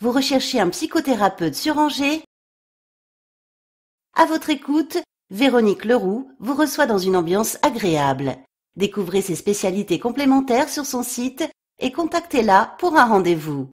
Vous recherchez un psychothérapeute sur Angers À votre écoute, Véronique Leroux vous reçoit dans une ambiance agréable. Découvrez ses spécialités complémentaires sur son site et contactez-la pour un rendez-vous.